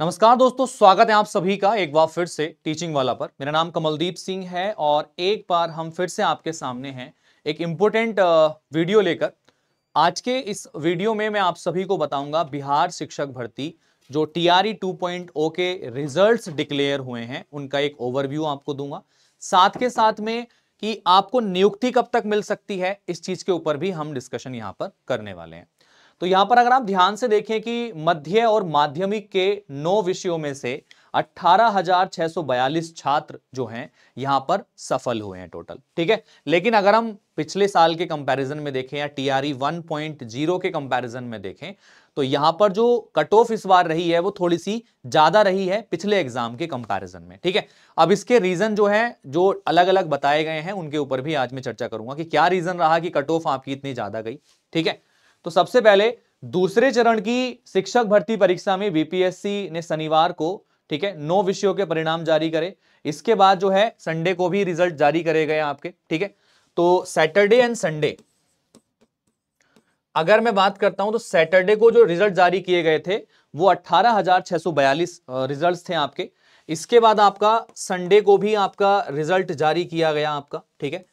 नमस्कार दोस्तों स्वागत है आप सभी का एक बार फिर से टीचिंग वाला पर मेरा नाम कमलदीप सिंह है और एक बार हम फिर से आपके सामने हैं एक इम्पोर्टेंट वीडियो लेकर आज के इस वीडियो में मैं आप सभी को बताऊंगा बिहार शिक्षक भर्ती जो टी आर e oh के रिजल्ट डिक्लेयर हुए हैं उनका एक ओवरव्यू आपको दूंगा साथ के साथ में कि आपको नियुक्ति कब तक मिल सकती है इस चीज के ऊपर भी हम डिस्कशन यहाँ पर करने वाले हैं तो यहां पर अगर आप ध्यान से देखें कि मध्य और माध्यमिक के नौ विषयों में से 18,642 छात्र जो हैं यहां पर सफल हुए हैं टोटल ठीक है लेकिन अगर हम पिछले साल के कंपैरिजन में देखें या टीआरई 1.0 के कंपैरिजन में देखें तो यहां पर जो कट ऑफ इस बार रही है वो थोड़ी सी ज्यादा रही है पिछले एग्जाम के कंपैरिजन में ठीक है अब इसके रीजन जो है जो अलग अलग बताए गए हैं उनके ऊपर भी आज मैं चर्चा करूंगा कि क्या रीजन रहा कि कट ऑफ आपकी इतनी ज्यादा गई ठीक है तो सबसे पहले दूसरे चरण की शिक्षक भर्ती परीक्षा में बीपीएससी ने शनिवार को ठीक है नौ विषयों के परिणाम जारी करे इसके बाद जो है संडे को भी रिजल्ट जारी करे गए आपके ठीक है तो सैटरडे एंड संडे अगर मैं बात करता हूं तो सैटरडे को जो रिजल्ट जारी किए गए थे वो 18,642 रिजल्ट्स थे आपके इसके बाद आपका संडे को भी आपका रिजल्ट जारी किया गया आपका ठीक है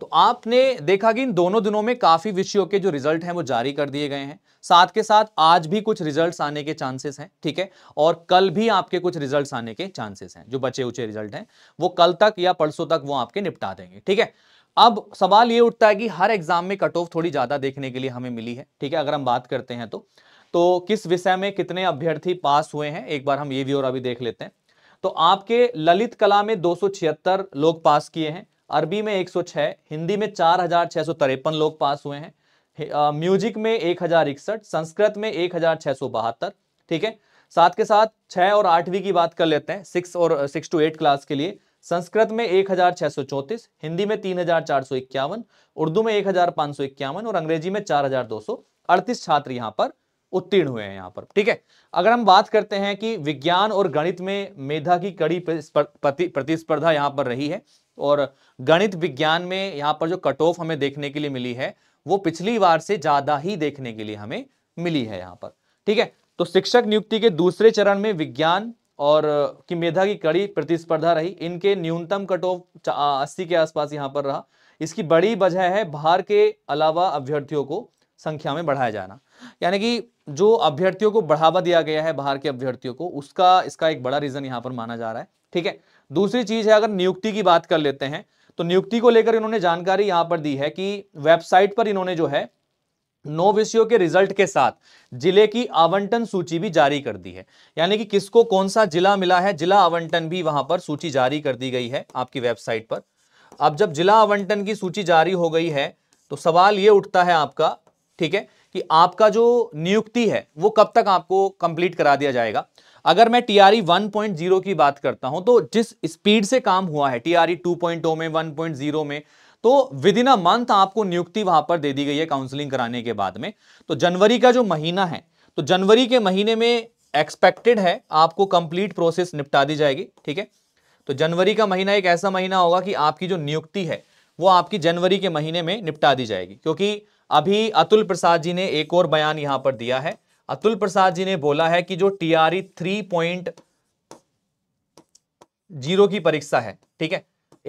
तो आपने देखा कि इन दोनों दिनों में काफ़ी विषयों के जो रिजल्ट हैं वो जारी कर दिए गए हैं साथ के साथ आज भी कुछ रिजल्ट्स आने के चांसेस हैं ठीक है और कल भी आपके कुछ रिजल्ट्स आने के चांसेस हैं जो बचे उचे रिजल्ट हैं वो कल तक या परसों तक वो आपके निपटा देंगे ठीक है अब सवाल ये उठता है कि हर एग्जाम में कट ऑफ थोड़ी ज़्यादा देखने के लिए हमें मिली है ठीक है अगर हम बात करते हैं तो तो किस विषय में कितने अभ्यर्थी पास हुए हैं एक बार हम ये भी और अभी देख लेते हैं तो आपके ललित कला में दो लोग पास किए हैं अरबी में 106 हिंदी में चार लोग पास हुए हैं म्यूजिक में एक संस्कृत में एक ठीक है साथ के साथ छः और आठवीं की बात कर लेते हैं सिक्स और सिक्स टू एट क्लास के लिए संस्कृत में एक हजार छह सौ चौंतीस हिंदी में तीन हजार चार सौ इक्यावन उर्दू में एक हजार पाँच सौ इक्यावन और अंग्रेजी में चार हजार दो सौ अड़तीस छात्र यहाँ पर उत्तीर्ण हुए हैं यहाँ पर ठीक है अगर हम बात करते हैं कि विज्ञान और गणित में मेधा की कड़ी प्रतिस्पर्धा यहाँ पर रही है और गणित विज्ञान में यहाँ पर जो कट ऑफ हमें देखने के लिए मिली है वो पिछली बार से ज़्यादा ही देखने के लिए हमें मिली है यहाँ पर ठीक है तो शिक्षक नियुक्ति के दूसरे चरण में विज्ञान और की मेधा की कड़ी प्रतिस्पर्धा रही इनके न्यूनतम कट ऑफ अस्सी के आसपास यहाँ पर रहा इसकी बड़ी वजह है बाहर के अलावा अभ्यर्थियों को संख्या में बढ़ाया जाना यानी कि जो अभ्यर्थियों को बढ़ावा दिया गया है बाहर के अभ्यर्थियों को उसका इसका एक बड़ा रीजन यहां पर माना जा रहा है ठीक है दूसरी चीज है अगर नियुक्ति की बात कर लेते हैं तो नियुक्ति को लेकर इन्होंने जानकारी यहां पर दी है कि वेबसाइट पर इन्होंने जो है नौ विषयों के रिजल्ट के साथ जिले की आवंटन सूची भी जारी कर दी है यानी कि किसको कौन सा जिला मिला है जिला आवंटन भी वहां पर सूची जारी कर दी गई है आपकी वेबसाइट पर अब जब जिला आवंटन की सूची जारी हो गई है तो सवाल ये उठता है आपका ठीक है कि आपका जो नियुक्ति है वो कब तक आपको कंप्लीट करा दिया जाएगा अगर मैं T R e one point zero की बात करता हूं तो जिस स्पीड से काम हुआ है T R e two point में वन पॉइंट जीरो में तो विद इन अ मंथ आपको नियुक्ति वहां पर दे दी गई है काउंसलिंग कराने के बाद में तो जनवरी का जो महीना है तो जनवरी के महीने में एक्सपेक्टेड है आपको कंप्लीट प्रोसेस निपटा दी जाएगी ठीक है तो जनवरी का महीना एक ऐसा महीना होगा कि आपकी जो नियुक्ति है वो आपकी जनवरी के महीने में निपटा दी जाएगी क्योंकि अभी अतुल प्रसाद जी ने एक और बयान यहां पर दिया है अतुल प्रसाद जी ने बोला है कि जो टीआरई थ्री पॉइंट जीरो की परीक्षा है ठीक है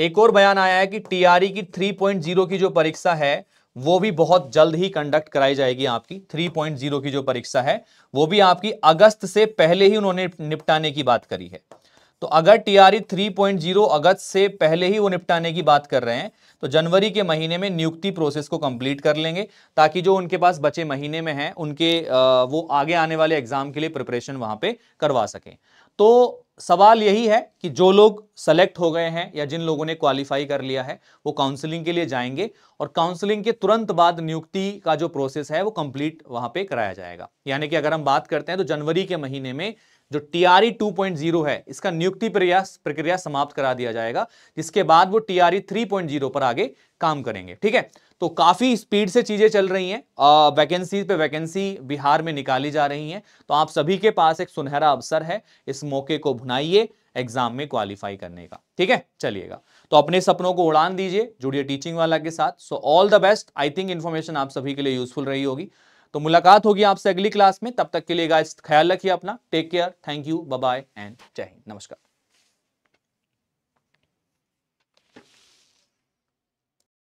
एक और बयान आया है कि टीआरई की थ्री पॉइंट जीरो की जो परीक्षा है वो भी बहुत जल्द ही कंडक्ट कराई जाएगी आपकी थ्री पॉइंट जीरो की जो परीक्षा है वो भी आपकी अगस्त से पहले ही उन्होंने निपटाने की बात करी है तो अगर पॉइंट जीरो e अगस्त से पहले ही वो निपटाने की बात कर रहे हैं तो जनवरी के महीने में नियुक्ति प्रोसेस को कंप्लीट कर लेंगे ताकि जो उनके पास बचे महीने में हैं उनके वो आगे आने वाले एग्जाम के लिए प्रिपरेशन वहां पे करवा सकें तो सवाल यही है कि जो लोग सेलेक्ट हो गए हैं या जिन लोगों ने क्वालिफाई कर लिया है वो काउंसलिंग के लिए जाएंगे और काउंसलिंग के तुरंत बाद नियुक्ति का जो प्रोसेस है वो कंप्लीट वहां पे कराया जाएगा यानी कि अगर हम बात करते हैं तो जनवरी के महीने में जो टीआरई 2.0 e है इसका नियुक्ति प्रयास प्रक्रिया समाप्त करा दिया जाएगा जिसके बाद वो टीआरई 3.0 e पर आगे काम करेंगे ठीक है तो काफ़ी स्पीड से चीज़ें चल रही हैं वैकेंसी पे वैकेंसी बिहार में निकाली जा रही हैं तो आप सभी के पास एक सुनहरा अवसर है इस मौके को भुनाइए एग्जाम में क्वालिफाई करने का ठीक है चलिएगा तो अपने सपनों को उड़ान दीजिए जुड़िए टीचिंग वाला के साथ so all the best I think information आप सभी के लिए यूजफुल रही होगी तो मुलाकात होगी आपसे अगली क्लास में तब तक के लिए गाइस ख्याल रखिए अपना take care thank you bye and Jai Hind नमस्कार